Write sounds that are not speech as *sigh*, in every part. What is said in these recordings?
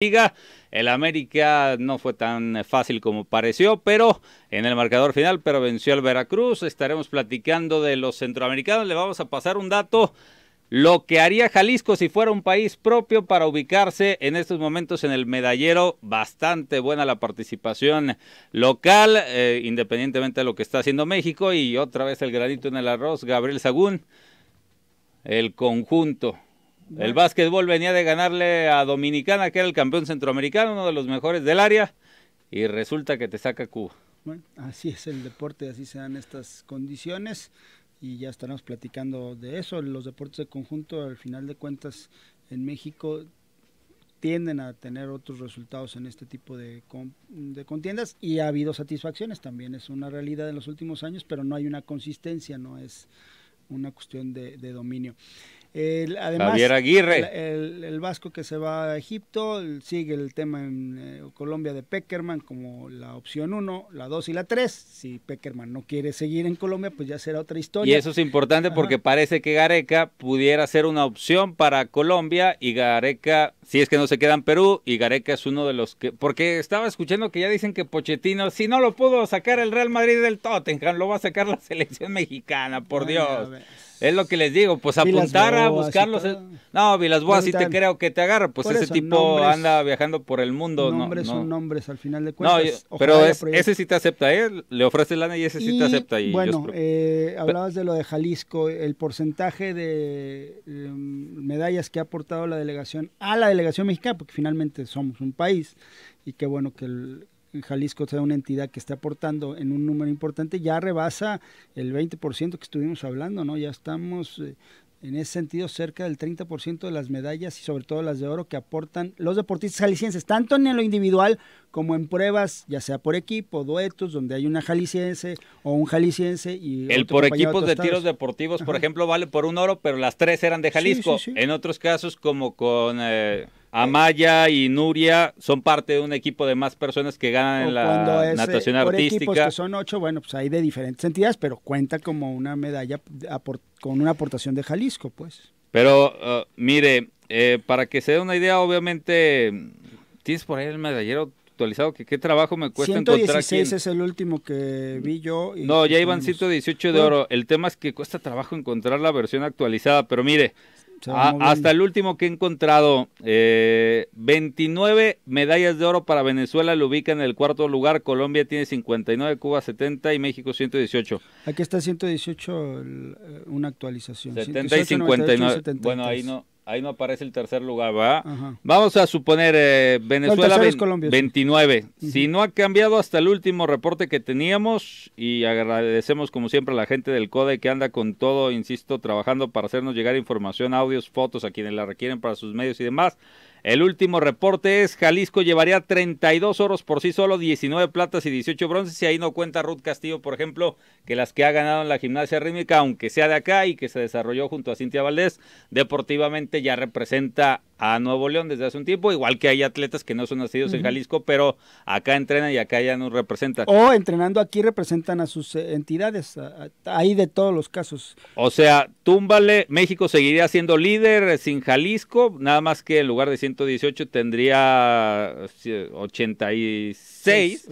Liga. El América no fue tan eh, fácil como pareció, pero en el marcador final, pero venció al Veracruz. Estaremos platicando de los centroamericanos. Le vamos a pasar un dato. Lo que haría Jalisco si fuera un país propio para ubicarse en estos momentos en el medallero, bastante buena la participación local, eh, independientemente de lo que está haciendo México y otra vez el granito en el arroz, Gabriel Sagún, el conjunto el básquetbol venía de ganarle a Dominicana, que era el campeón centroamericano, uno de los mejores del área, y resulta que te saca Cuba. Bueno, así es el deporte, así se dan estas condiciones y ya estaremos platicando de eso. Los deportes de conjunto, al final de cuentas, en México tienden a tener otros resultados en este tipo de, contiendas y ha habido satisfacciones también, es una realidad en los últimos años, pero no hay una consistencia, no es una cuestión de dominio. El, además, El, vasco que se va a Egipto, sigue el tema en eh, Colombia de Peckerman como la opción 1, la 2 y la 3. Si Peckerman no quiere seguir en Colombia, pues ya será otra historia. Y eso es importante porque parece que Gareca pudiera ser una opción para Colombia y Gareca, si es que no se queda en Perú, y Gareca es uno de los que... Porque estaba escuchando que ya dicen que Pochettino, si no lo pudo sacar el Real Madrid del Tottenham, lo va a sacar la *laughs* selección mexicana, por Dios. Es lo que les digo, pues apuntar a buscarlos. no, Vilasboa, pues si te creo que te agarra, pues ese tipo anda viajando por el mundo. Nombres no, no. son nombres al final de cuentas. No, pero ese sí te acepta, ¿eh? le ofrece lana y ese sí te acepta. Y bueno, eh, hablabas de lo de Jalisco, el porcentaje de em, medallas que ha aportado la delegación a la delegación mexicana, porque finalmente somos un país y qué bueno que el, Jalisco sea una entidad que está aportando en un número importante, ya rebasa el 20% que estuvimos hablando, ¿no? Ya estamos eh, en ese sentido cerca del 30% de las medallas y sobre todo las de oro que aportan los deportistas jaliscienses, tanto en lo individual como en pruebas, ya sea por equipo, duetos, donde hay una jalisciense o un jalisciense y... El por equipos de, tiros deportivos, por ejemplo, vale por un oro, pero las tres eran de Jalisco. En otros casos, como con... Eh, Amaya y Nuria son parte de un equipo de más personas que ganan en la natación artística. Equipos que son ocho, bueno, pues hay de diferentes entidades, pero cuenta como una medalla con una aportación de Jalisco, pues. Pero uh, mire, eh, para que se dé una idea, obviamente, tienes por ahí el medallero actualizado, que qué trabajo me cuesta encontrar? encontrar 116 es el último que vi yo. no, ya pues iban 118 de oro. El tema es que cuesta trabajo encontrar la versión actualizada, pero mire, Ah, hasta el último que he encontrado, 29 eh, medallas de oro para Venezuela, lo ubica en el cuarto lugar, Colombia tiene 59, Cuba 70 y México 118. Aquí está 118, eh, una actualización. 70 y 59. bueno, ahí no. Ahí no aparece el tercer lugar, va. Vamos a suponer eh, Venezuela 29. Si no ha cambiado hasta el último reporte que teníamos, y agradecemos como siempre a la gente del CODE que anda con todo, insisto, trabajando para hacernos llegar información, audios, fotos a quienes la requieren para sus medios y demás. El último reporte es Jalisco llevaría 32 oros por sí solo, 19 platas y 18 bronces. Y ahí no cuenta Ruth Castillo, por ejemplo, que las que ha ganado en la gimnasia rítmica, aunque sea de acá y que se desarrolló junto a Cintia Valdés, deportivamente ya representa a Nuevo León desde hace un tiempo, igual que hay atletas que no son nacidos en Jalisco, pero acá entrenan y acá ya nos representan. O entrenando aquí representan a sus eh, entidades, ahí de todos los casos. O sea, túmbale, México seguiría siendo líder sin Jalisco, nada más que en lugar de 118 tendría 86,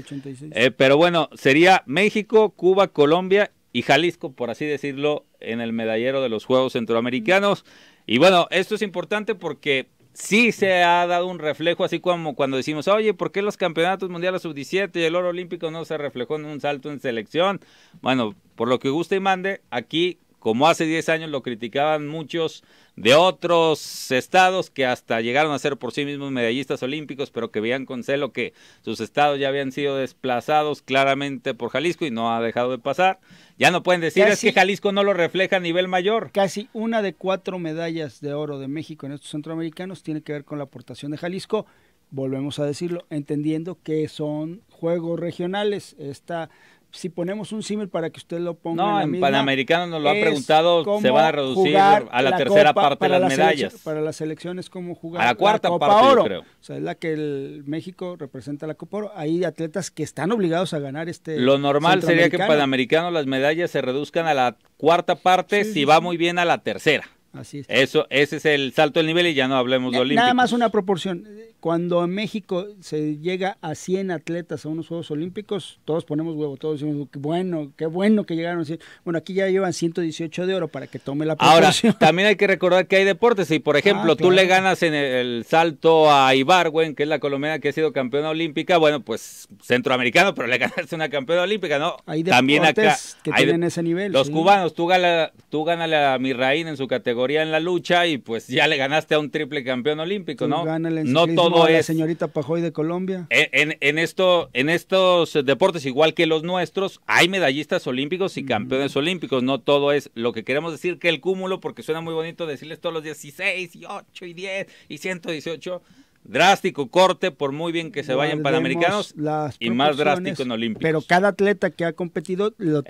eh, pero bueno, sería México, Cuba, Colombia y Jalisco, por así decirlo, en el medallero de los Juegos Centroamericanos. Y bueno, esto es importante porque sí se ha dado un reflejo, así como cuando decimos, oye, ¿por qué los campeonatos mundiales sub-17 y el oro olímpico no se reflejó en un salto en selección? Bueno, por lo que guste y mande, aquí como hace 10 años lo criticaban muchos de otros estados que hasta llegaron a ser por sí mismos medallistas olímpicos, pero que veían con celo que sus estados ya habían sido desplazados claramente por Jalisco y no ha dejado de pasar. Ya no pueden decir es que Jalisco no lo refleja a nivel mayor. Casi una de cuatro medallas de oro de México en estos centroamericanos tiene que ver con la aportación de Jalisco. Volvemos a decirlo, entendiendo que son juegos regionales. Está si ponemos un símil para que usted lo ponga. No, en, Panamericano nos lo ha preguntado, se va a reducir a la, tercera parte las, medallas. Para las elecciones, como jugar? A la cuarta parte, creo. O sea, es la que el México representa la Copa Oro. Hay atletas que están obligados a ganar este. Lo normal sería que en Panamericano las medallas se reduzcan a la cuarta parte, si va muy bien a la tercera. Así es. Eso, ese es el salto del nivel y ya no hablemos de olímpico Nada más una proporción cuando en México se llega a 100 atletas a unos Juegos Olímpicos, todos ponemos huevo, todos decimos, bueno, qué bueno que llegaron. Bueno, aquí ya llevan 118 de oro para que tome la proporción. Ahora, *laughs* también hay que recordar que hay deportes. y por ejemplo, ah, tú le ganas en el, salto a Ibarwen, que es la colombiana que ha sido campeona olímpica, bueno, pues centroamericano, pero le *laughs* ganaste una campeona olímpica, ¿no? Hay también acá, que tienen ese nivel. Los cubanos, tú, gala, tú gánale a Mirraín en su categoría en la lucha y pues ya le ganaste a un triple campeón olímpico, ¿no? No todo la señorita Pajoy de Colombia. En, esto, en estos deportes, igual que los nuestros, hay medallistas olímpicos y campeones olímpicos. No todo es lo que queremos decir que el cúmulo, porque suena muy bonito decirles todos los días 16 y 8 y 10 y 118 Drástico corte, por muy bien que se vayan panamericanos, y más drástico en olímpicos. Pero cada atleta que ha competido lo,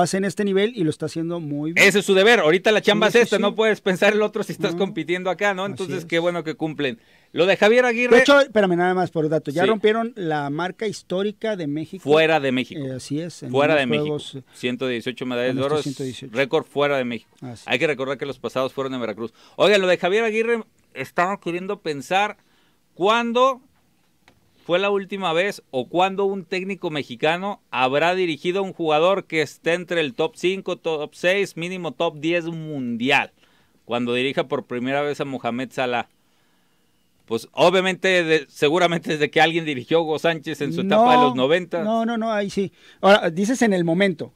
hace en este nivel y lo está haciendo muy bien. Ese es su deber. Ahorita la chamba es esta, no puedes pensar el otro si estás mm. compitiendo acá, ¿no? Entonces, qué bueno que cumplen. Lo de Javier Aguirre. De hecho, espérame nada más por dato. Ya rompieron la marca histórica de México. Fuera de México. Eh, así es. fuera de México. 118 eh, medallas de oro. Récord fuera de México. Hay que recordar que los pasados fueron en Veracruz. Oiga, lo de Javier Aguirre Estamos queriendo pensar ¿Cuándo fue la última vez o cuándo un técnico mexicano habrá dirigido a un jugador que esté entre el top 5, top 6, mínimo top 10 mundial? Cuando dirija por primera vez a Mohamed Salah. Pues obviamente, seguramente desde que alguien dirigió a Hugo Sánchez en su etapa de los 90. No, no, no, ahí sí. Ahora, dices en el momento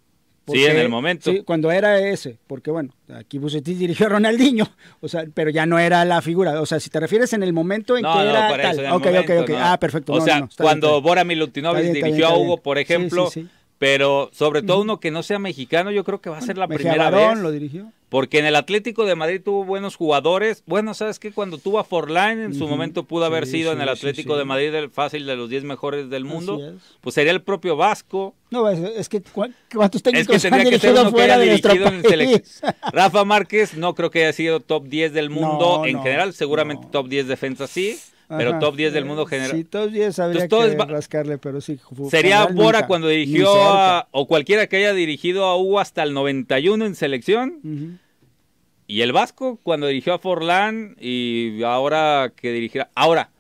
sí, en el momento. Sí, cuando era ese, porque bueno, aquí Bucetich dirigió a Ronaldinho, o sea, pero ya no era la figura. O sea, si te refieres en el momento en que era ok, ok, Ah, perfecto. O sea, cuando Bora Milutinovic dirigió a Hugo, por ejemplo, pero sobre todo uno que no sea mexicano, yo creo que va a ser la primera lo dirigió. Porque en el Atlético de Madrid tuvo buenos jugadores. Bueno, sabes que cuando tuvo a Forlán, en su momento pudo haber sido en el Atlético de Madrid el fácil de los 10 mejores del mundo. Pues sería el propio Vasco. No, es, es que cuántos técnicos es que tendría que ser uno fuera que de nuestro país. *laughs* Rafa Márquez no creo que haya sido top 10 del mundo en general, seguramente top 10 defensa sí pero top 10 del mundo general. Sí, top 10 habría que rascarle, pero sí. Sería Bora cuando dirigió a, o cualquiera que haya dirigido a Hugo hasta el 91 en selección. Y el Vasco cuando dirigió a Forlán y ahora que dirigirá. Ahora,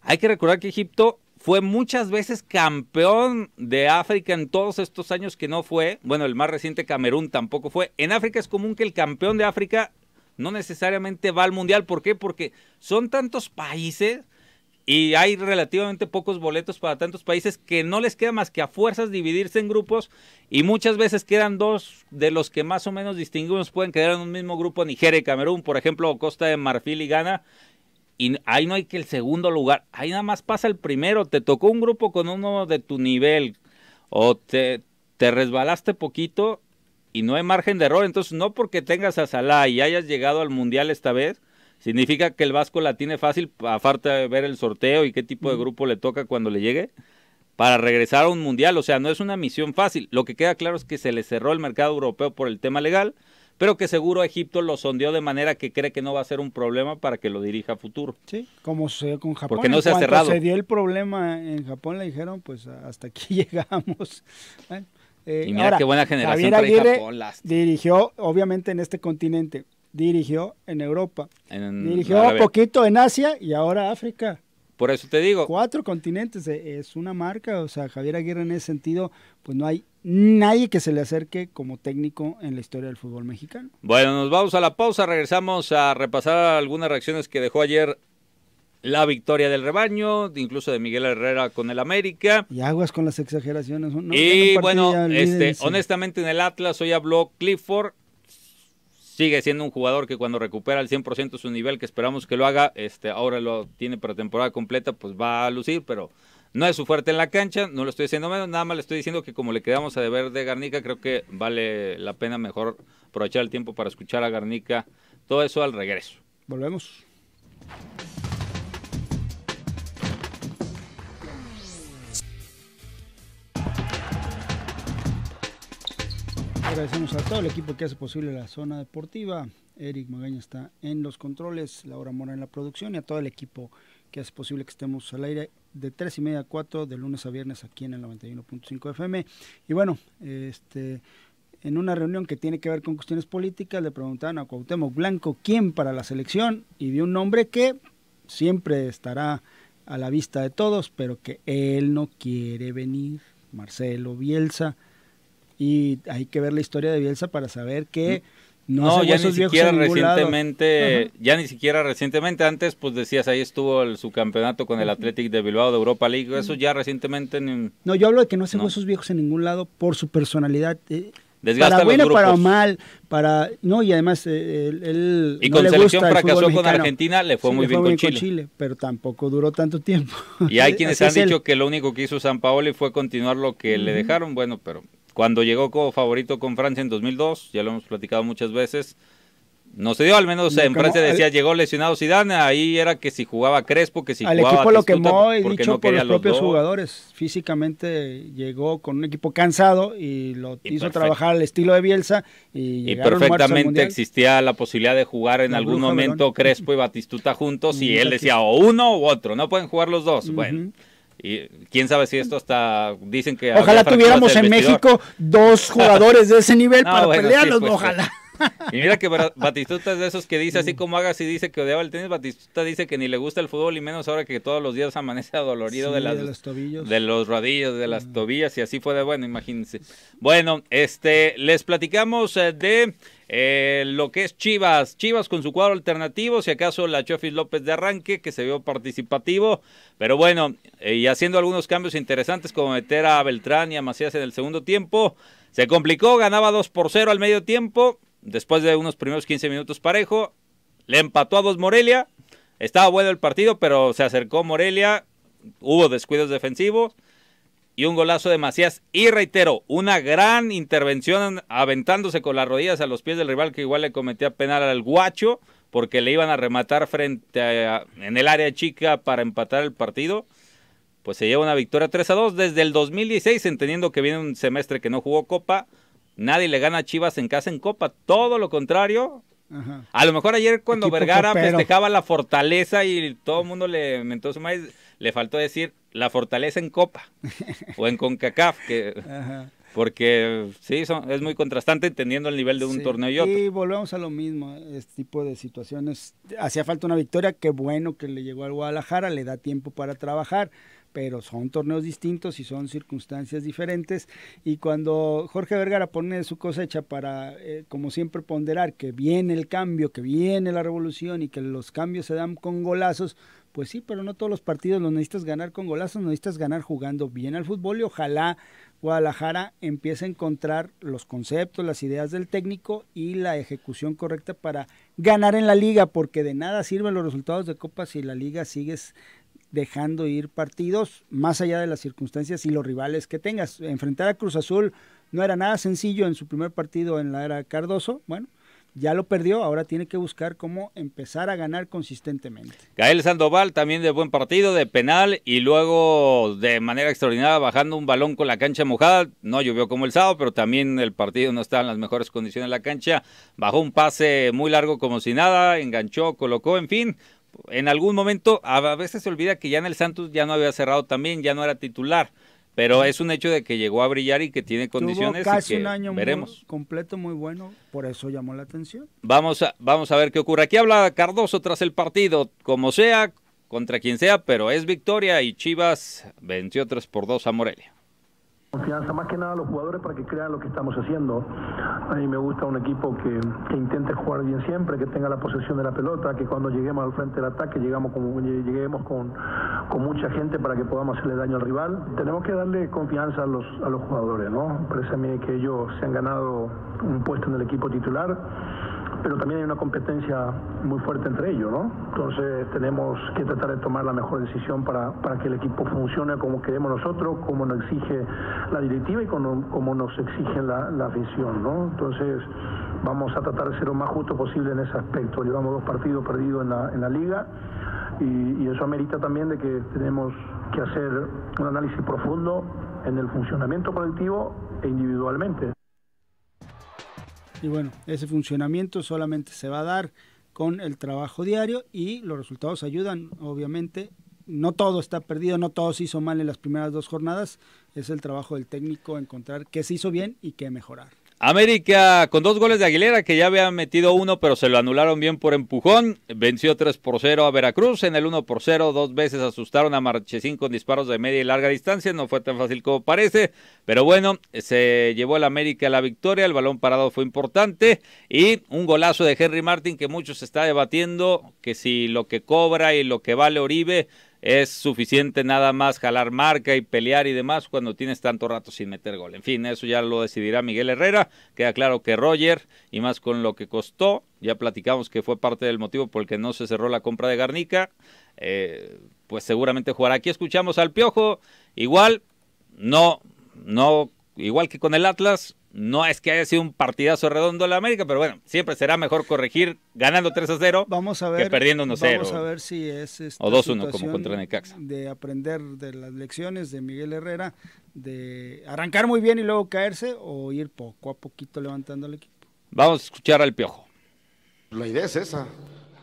hay que recordar que Egipto fue muchas veces campeón de África en todos estos años que no fue. Bueno, el más reciente Camerún tampoco fue. En África es común que el campeón de África no necesariamente va al mundial. ¿Por qué? Porque son tantos países y hay relativamente pocos boletos para tantos países que no les queda más que a fuerzas dividirse en grupos y muchas veces quedan dos de los que más o menos distinguimos pueden quedar en un mismo grupo Nigeria y Camerún, por ejemplo, Costa de Marfil y Ghana. Y ahí no hay que el segundo lugar, ahí nada más pasa el primero, te tocó un grupo con uno de tu nivel o te, te resbalaste poquito y no hay margen de error, entonces no porque tengas a Salah y hayas llegado al mundial esta vez, ¿Significa que el Vasco la tiene fácil, aparte de ver el sorteo y qué tipo de grupo le toca cuando le llegue? Para regresar a un mundial, o sea, no es una misión fácil. Lo que queda claro es que se le cerró el mercado europeo por el tema legal, pero que seguro Egipto lo sondeó de manera que cree que no va a ser un problema para que lo dirija a futuro. Sí, como se con Japón. Porque no se ha cerrado. dio el problema en Japón, le dijeron, pues hasta aquí *laughs* llegamos. Eh, y mira qué buena generación Javier Japón, dirigió, obviamente, en este continente dirigió en Europa. dirigió un poquito en Asia y ahora África. Por eso te digo. Cuatro continentes, eh, es una marca. O sea, Javier Aguirre en ese sentido, pues no hay nadie que se le acerque como técnico en la historia del fútbol mexicano. Bueno, nos vamos a la pausa, regresamos a repasar algunas reacciones que dejó ayer la victoria del rebaño, incluso de Miguel Herrera con el América. Y aguas con las exageraciones. y bueno, este, honestamente en el Atlas hoy habló Clifford sigue siendo un jugador que cuando recupera al 100% su nivel, que esperamos que lo haga, este, ahora lo tiene para temporada completa, pues va a lucir, pero no es su fuerte en la cancha, no lo estoy diciendo menos, nada más le estoy diciendo que como le quedamos a deber de Garnica, creo que vale la pena mejor aprovechar el tiempo para escuchar a Garnica, todo eso al regreso. Volvemos. Agradecemos a todo el equipo que hace posible la zona deportiva. Eric Magaña está en los controles, Laura Mora en la producción y a todo el equipo que hace posible que estemos al aire de 3 y media a 4 de lunes a viernes aquí en el 91.5 FM. Y bueno, este, en una reunión que tiene que ver con cuestiones políticas le preguntaron a Cuauhtémoc Blanco quién para la selección y dio un nombre que siempre estará a la vista de todos, pero que él no quiere venir, Marcelo Bielsa y hay que ver la historia de Bielsa para saber que... No, no ya ni siquiera recientemente, ya ni siquiera recientemente, antes pues decías, ahí estuvo su campeonato con el Athletic de Bilbao de Europa League, eso ya recientemente... No, yo hablo de que no hace no. viejos en ningún lado por su personalidad. Eh, para bueno, para mal, para... No, y además eh, él... y con selección fracasó con Argentina, le fue muy bien, con, Chile. Pero tampoco duró tanto tiempo. Y hay quienes han dicho que lo único que hizo San Paoli fue continuar lo que le dejaron, bueno, pero cuando llegó como favorito con Francia en 2002, ya lo hemos platicado muchas veces, no se dio, al menos en Francia decía llegó lesionado Zidane, ahí era que si jugaba Crespo, que si al equipo lo quemó y dicho no por los, propios jugadores, físicamente llegó con un equipo cansado y lo hizo trabajar al estilo de Bielsa y, perfectamente existía la posibilidad de jugar en algún momento Crespo y Batistuta juntos *laughs* y él decía o uno u otro, no pueden jugar los dos. Bueno, y quién sabe si esto hasta dicen que. Ojalá tuviéramos en México dos jugadores de ese nivel *laughs* para pelearlos, pues, ojalá. Y mira que Batistuta es de esos que dice, así como haga y dice que odiaba el tenis, Batistuta dice que ni le gusta el fútbol y menos ahora que todos los días amanece adolorido de, las, los tobillos. De los rodillos, de las mm. tobillas y así fue de bueno, imagínense. Bueno, este, les platicamos eh, de eh, lo que es Chivas. Chivas con su cuadro alternativo, si acaso la Chofis López de arranque, que se vio participativo, pero bueno, eh, y haciendo algunos cambios interesantes como meter a Beltrán y a Macías en el segundo tiempo. Se complicó, ganaba 2 por 0 al medio tiempo, después de unos primeros 15 minutos parejo, le empató a dos Morelia, estaba bueno el partido, pero se acercó Morelia, hubo descuidos defensivos y un golazo de Macías. Y reitero, una gran intervención aventándose con las rodillas a los pies del rival que igual le cometía penal al guacho porque le iban a rematar frente en el área chica para empatar el partido. Pues se lleva una victoria 3 a 2 desde el 2016, entendiendo que viene un semestre que no jugó Copa. Nadie le gana a Chivas en casa en Copa. Todo lo contrario. A lo mejor ayer cuando Vergara festejaba la fortaleza y todo el mundo le mentó su maíz, le faltó decir la fortaleza en Copa *laughs* o en CONCACAF, que, porque sí, es muy contrastante entendiendo el nivel de un torneo y otro. Y volvemos a lo mismo, este tipo de situaciones. Hacía falta una victoria, qué bueno que le llegó al Guadalajara, le da tiempo para trabajar pero son torneos distintos y son circunstancias diferentes. Y cuando Jorge Vergara pone su cosecha para, eh, como siempre, ponderar que viene el cambio, que viene la revolución y que los cambios se dan con golazos, pues sí, pero no todos los partidos los necesitas ganar con golazos, necesitas ganar jugando bien al fútbol y ojalá Guadalajara empiece a encontrar los conceptos, las ideas del técnico y la ejecución correcta para ganar en la liga, porque de nada sirven los resultados de Copa si la liga sigues dejando ir partidos más allá de las circunstancias y los rivales que tengas. Enfrentar a Cruz Azul no era nada sencillo en su primer partido en la era Cardoso. Bueno, ya lo perdió, ahora tiene que buscar cómo empezar a ganar consistentemente. Gael Sandoval también de buen partido, de penal y luego de manera extraordinaria bajando un balón con la cancha mojada. No llovió como el sábado, pero también el partido no estaba en las mejores condiciones la cancha. Bajó un pase muy largo como si nada, enganchó, colocó, en fin, en algún momento, a veces se olvida que ya en el Santos ya no había cerrado también, ya no era titular. Pero es un hecho de que llegó a brillar y que tiene condiciones. casi un año completo, muy bueno, por eso llamó la atención. Vamos a, vamos a ver qué ocurre. Aquí habla Cardoso tras el partido, como sea, contra quien sea, pero es victoria y Chivas venció 3 por 2 a Morelia. Confianza más que nada a los jugadores para que crean lo que estamos haciendo. A mí me gusta un equipo que, intente jugar bien siempre, que tenga la posesión de la pelota, que cuando lleguemos al frente del ataque lleguemos con, mucha gente para que podamos hacerle daño al rival. Tenemos que darle confianza a los, a los jugadores, ¿no? Parece a mí que ellos se han ganado un puesto en el equipo titular pero también hay una competencia muy fuerte entre ellos, ¿no? Entonces tenemos que tratar de tomar la mejor decisión para, que el equipo funcione como queremos nosotros, como nos exige la directiva y como, nos exige la, la afición, ¿no? Entonces vamos a tratar de ser lo más justo posible en ese aspecto. Llevamos dos partidos perdidos en la, en la liga y, y eso amerita también de que tenemos que hacer un análisis profundo en el funcionamiento colectivo e individualmente. Y bueno, ese funcionamiento solamente se va a dar con el trabajo diario y los resultados ayudan, obviamente. No todo está perdido, no todo se hizo mal en las primeras dos jornadas. Es el trabajo del técnico encontrar qué se hizo bien y qué mejorar. América con dos goles de Aguilera, que ya había metido uno, pero se lo anularon bien por empujón. Venció 3 por 0 a Veracruz. En el 1 por 0, dos veces asustaron a Marchesín con disparos de media y larga distancia. No fue tan fácil como parece. Pero bueno, se llevó el América la victoria. El balón parado fue importante. Y un golazo de Henry Martin, que muchos se está debatiendo que si lo que cobra y lo que vale Oribe es suficiente nada más jalar marca y pelear y demás cuando tienes tanto rato sin meter gol. En fin, eso ya lo decidirá Miguel Herrera. Queda claro que Roger, y más con lo que costó, ya platicamos que fue parte del motivo por el que no se cerró la compra de Garnica, eh, pues seguramente jugará. Aquí escuchamos al Piojo, igual, no, no, igual que con el Atlas, no es que haya sido un partidazo redondo la América, pero bueno, siempre será mejor corregir ganando 3 a 0 vamos que perdiendo 1 a 0. Vamos a ver si es esta o 2 1 como contra Necaxa. De aprender de las lecciones de Miguel Herrera, de arrancar muy bien y luego caerse o ir poco a poquito levantando al equipo. Vamos a escuchar al Piojo. La idea es esa.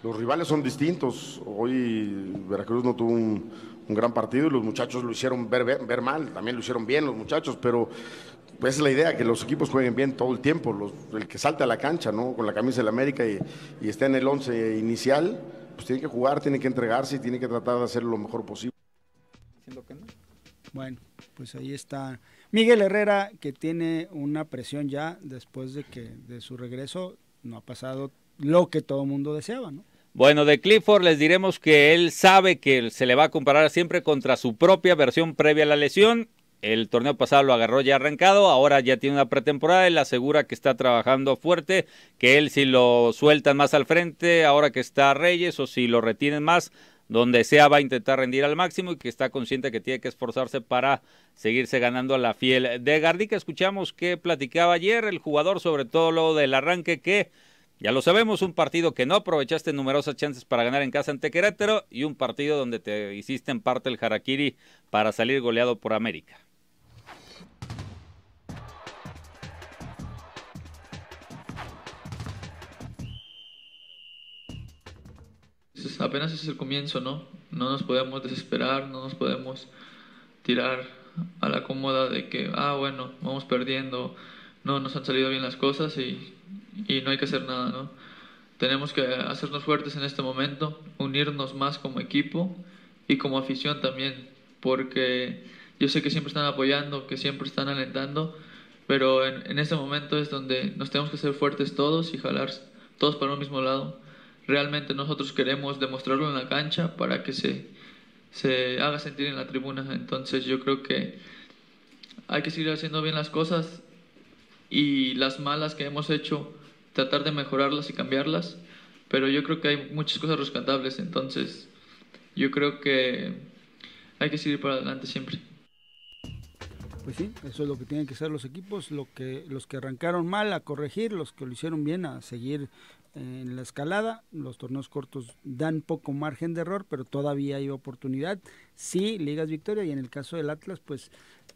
Los rivales son distintos. Hoy Veracruz no tuvo un, gran partido y los muchachos lo hicieron ver, mal, también lo hicieron bien los muchachos, pero pues es la idea, que los equipos jueguen bien todo el tiempo, el que salta a la cancha, ¿no? Con la camisa del América y, y está en el 11 inicial, pues tiene que jugar, tiene que entregarse y tiene que tratar de hacer lo mejor posible. Bueno, pues ahí está Miguel Herrera, que tiene una presión ya después de que de su regreso no ha pasado lo que todo el mundo deseaba, ¿no? Bueno, de Clifford les diremos que él sabe que se le va a comparar siempre contra su propia versión previa a la lesión el torneo pasado lo agarró ya arrancado, ahora ya tiene una pretemporada, él asegura que está trabajando fuerte, que él si lo sueltan más al frente, ahora que está Reyes, o si lo retienen más, donde sea va a intentar rendir al máximo y que está consciente que tiene que esforzarse para seguirse ganando a la fiel de Gardica. Escuchamos que platicaba ayer el jugador, sobre todo lo del arranque que... Ya lo sabemos, un partido que no aprovechaste numerosas chances para ganar en casa ante Querétaro y un partido donde te hiciste en parte el Harakiri para salir goleado por América. apenas es el comienzo, ¿no? No nos podemos desesperar, no nos podemos tirar a la cómoda de que, ah, bueno, vamos perdiendo, no nos han salido bien las cosas y, y no hay que hacer nada, ¿no? Tenemos que hacernos fuertes en este momento, unirnos más como equipo y como afición también, porque yo sé que siempre están apoyando, que siempre están alentando, pero en, en este momento es donde nos tenemos que ser fuertes todos y jalar todos para un mismo lado realmente nosotros queremos demostrarlo en la cancha para que se, se haga sentir en la tribuna. Entonces yo creo que hay que seguir haciendo bien las cosas y las malas que hemos hecho, tratar de mejorarlas y cambiarlas. Pero yo creo que hay muchas cosas rescatables, entonces yo creo que hay que seguir para adelante siempre. Pues sí, eso es lo que tienen que hacer los equipos, lo que, los que arrancaron mal a corregir, los que lo hicieron bien a seguir en la escalada. Los torneos cortos dan poco margen de error, pero todavía hay oportunidad. Sí, Ligas Victoria y en el caso del Atlas, pues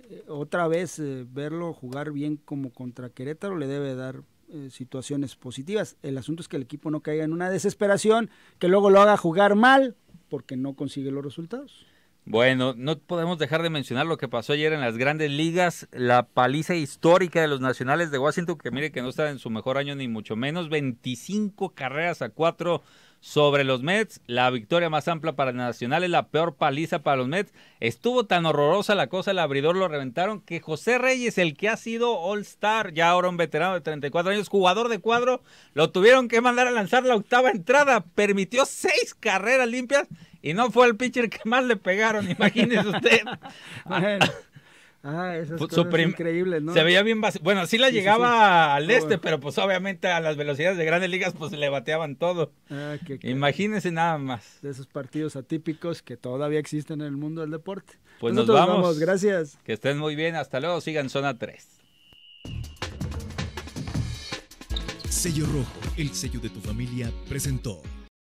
eh, otra vez eh, verlo jugar bien como contra Querétaro le debe dar eh, situaciones positivas. El asunto es que el equipo no caiga en una desesperación, que luego lo haga jugar mal porque no consigue los resultados. Bueno, no podemos dejar de mencionar lo que pasó ayer en las grandes ligas, la paliza histórica de los nacionales de Washington, que mire que no está en su mejor año ni mucho menos, 25 carreras a 4 sobre los Mets, la victoria más amplia para nacionales, la peor paliza para los Mets. Estuvo tan horrorosa la cosa, el abridor lo reventaron, que José Reyes, el que ha sido All Star, ya ahora un veterano de 34 años, jugador de cuadro, lo tuvieron que mandar a lanzar la octava entrada, permitió seis carreras limpias y no fue el pitcher que más le pegaron, imagínese usted. *laughs* Ah, esas pues, ¿no? Se veía bien vacío. Bueno, sí la llegaba al este, pero pues obviamente a las velocidades de grandes ligas pues le bateaban todo. Ah, Imagínense nada más. De esos partidos atípicos que todavía existen en el mundo del deporte. Pues nos vamos. vamos. Gracias. Que estén muy bien. Hasta luego. Sigan Zona 3. Sello Rojo, el sello de tu familia, presentó.